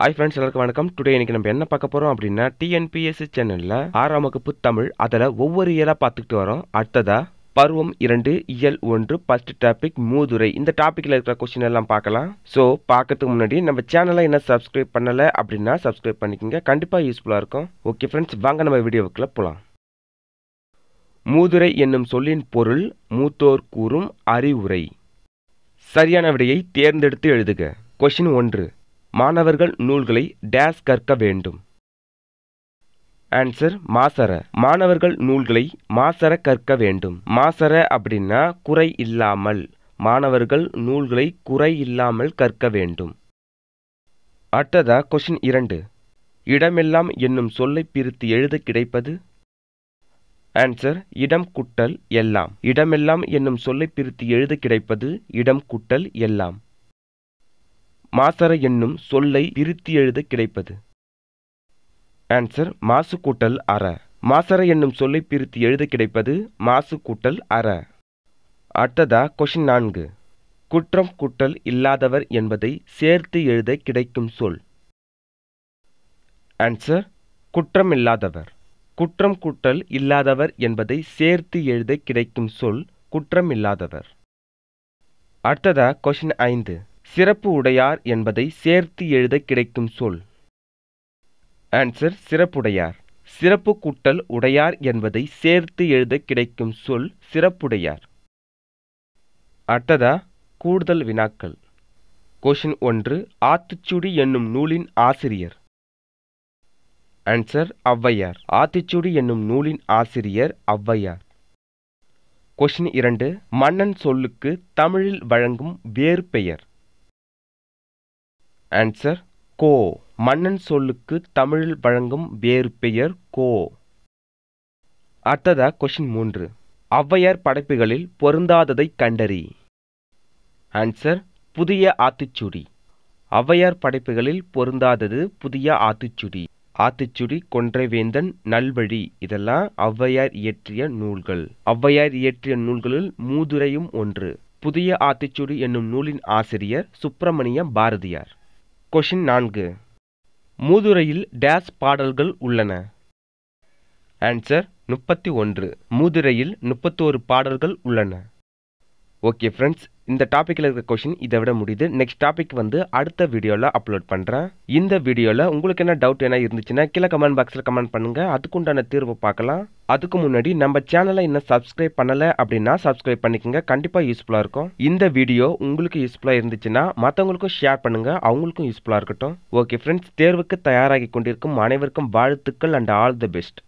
hi friends எல்லாருக்கும் வணக்கம் today இன்னைக்கு நம்ம என்ன பார்க்க போகிறோம் அப்படின்னா டிஎன்பிஎஸ்சி சேனலில் ஆறாம் வகுப்பு தமிழ் அதில் ஒவ்வொரு இயலாக பார்த்துக்கிட்டு வரோம் அடுத்ததா பருவம் இரண்டு இயல் ஒன்று ஃபர்ஸ்ட் டாபிக் மூதுரை இந்த டாப்பிக்கில் இருக்கிற கொஸ்டின் எல்லாம் பார்க்கலாம் ஸோ பார்க்கறதுக்கு முன்னாடி நம்ம சேனலை என்ன சப்ஸ்கிரைப் பண்ணலை அப்படின்னா சப்ஸ்கிரைப் பண்ணிக்கோங்க கண்டிப்பாக யூஸ்ஃபுல்லாக இருக்கும் ஓகே ஃப்ரெண்ட்ஸ் வாங்க நம்ம வீடியோவுக்குள்ள போகலாம் மூதுரை என்னும் சொல்லின் பொருள் மூத்தோர் கூறும் அறிவுரை சரியான விடையை தேர்ந்தெடுத்து எழுதுக கொஷின் ஒன்று மாணவர்கள் நூல்களை டேஸ் கற்க வேண்டும் ஆன்சர் மாசர மாணவர்கள் நூல்களை மாசர கற்க வேண்டும் மாசர அப்படின்னா குறை இல்லாமல் மாணவர்கள் நூல்களை குறை இல்லாமல் கற்க வேண்டும் அடுத்ததா கொஷின் இரண்டு இடமெல்லாம் என்னும் சொல்லை பிரித்து எழுத கிடைப்பது ஆன்சர் இடம் குட்டல் எல்லாம் இடமெல்லாம் என்னும் சொல்லை பிரித்து எழுத கிடைப்பது இடம் குட்டல் எல்லாம் மாசற என்னும் சொல்லை பிரித்தி எழுத கிடைப்பது ஆன்சர் மாசு கூட்டல் அற மாசற என்னும் சொல்லை பிரித்து எழுத கிடைப்பது மாசு கூட்டல் அற அடுத்ததா கொஷின் நான்கு குற்றம் கூட்டல் இல்லாதவர் என்பதை சேர்த்து எழுத கிடைக்கும் சொல் ஆன்சர் குற்றம் இல்லாதவர் குற்றம் கூட்டல் இல்லாதவர் என்பதை சேர்த்து எழுத கிடைக்கும் சொல் குற்றம் இல்லாதவர் அடுத்ததா கொஷின் ஐந்து சிறப்பு உடையார் என்பதை சேர்த்து எழுத கிடைக்கும் சொல் ஆன்சர் சிறப்புடையார் சிறப்பு கூட்டல் உடையார் என்பதை சேர்த்து எழுத கிடைக்கும் சொல் சிறப்புடையார் அடுத்ததா கூடுதல் வினாக்கள் கொஷின் ஒன்று ஆத்திச்சுடி என்னும் நூலின் ஆசிரியர் ஆன்சர் ஔவையார் ஆத்திச்சுடி என்னும் நூலின் ஆசிரியர் ஔவையார் கொஷின் இரண்டு மன்னன் சொல்லுக்கு தமிழில் வழங்கும் வேறு பெயர் ஆன்சர் கோ மன்னன் சொல்லுக்கு தமிழில் வழங்கும் வேறு பெயர் கோ அடுத்ததா கொஷின் மூன்று ஒளவையார் படைப்புகளில் பொருந்தாததை கண்டறி ஆன்சர் புதிய ஆத்திச்சுடி ஒளவையார் படைப்புகளில் பொருந்தாதது புதிய ஆத்திச்சுடி ஆத்திச்சுடி கொன்றைவேந்தன் நல்வழி இதெல்லாம் ஔவையார் இயற்றிய நூல்கள் ஒளவையார் இயற்றிய நூல்களில் மூதுரையும் ஒன்று புதிய ஆத்திச்சுடி என்னும் நூலின் ஆசிரியர் சுப்பிரமணிய பாரதியார் கொஷின் நான்கு மூதுரையில் டேஸ் பாடல்கள் உள்ளன ஆன்சர் முப்பத்தி ஒன்று மூதுரையில் முப்பத்தோரு பாடல்கள் உள்ளன ஓகே ஃப்ரெண்ட்ஸ் இந்த டாப்பிக்கில் இருக்கிற கொஷின் இதை விட முடியுது நெக்ஸ்ட் டாபிக் வந்து அடுத்த வீடியோவில் அப்லோட் பண்ணுறேன் இந்த வீடியோவில் உங்களுக்கு என்ன டவுட் என்ன இருந்துச்சுன்னா கீழே கமெண்ட் பாக்ஸில் கமெண்ட் பண்ணுங்கள் அதுக்குண்டான தீர்வு பார்க்கலாம் அதுக்கு முன்னாடி நம்ம சேனலை இன்னும் சப்ஸ்கிரைப் பண்ணலை அப்படின்னா சப்ஸ்கிரைப் பண்ணிக்கோங்க கண்டிப்பாக யூஸ்ஃபுல்லாக இருக்கும் இந்த வீடியோ உங்களுக்கு யூஸ்ஃபுல்லாக இருந்துச்சுன்னா மற்றவங்களுக்கும் ஷேர் பண்ணுங்கள் அவங்களுக்கும் யூஸ்ஃபுல்லாக இருக்கட்டும் ஓகே ஃப்ரெண்ட்ஸ் தேர்வுக்கு தயாராகி கொண்டிருக்கும் அனைவருக்கும் வாழ்த்துக்கள் அண்ட் ஆல் தி பெஸ்ட்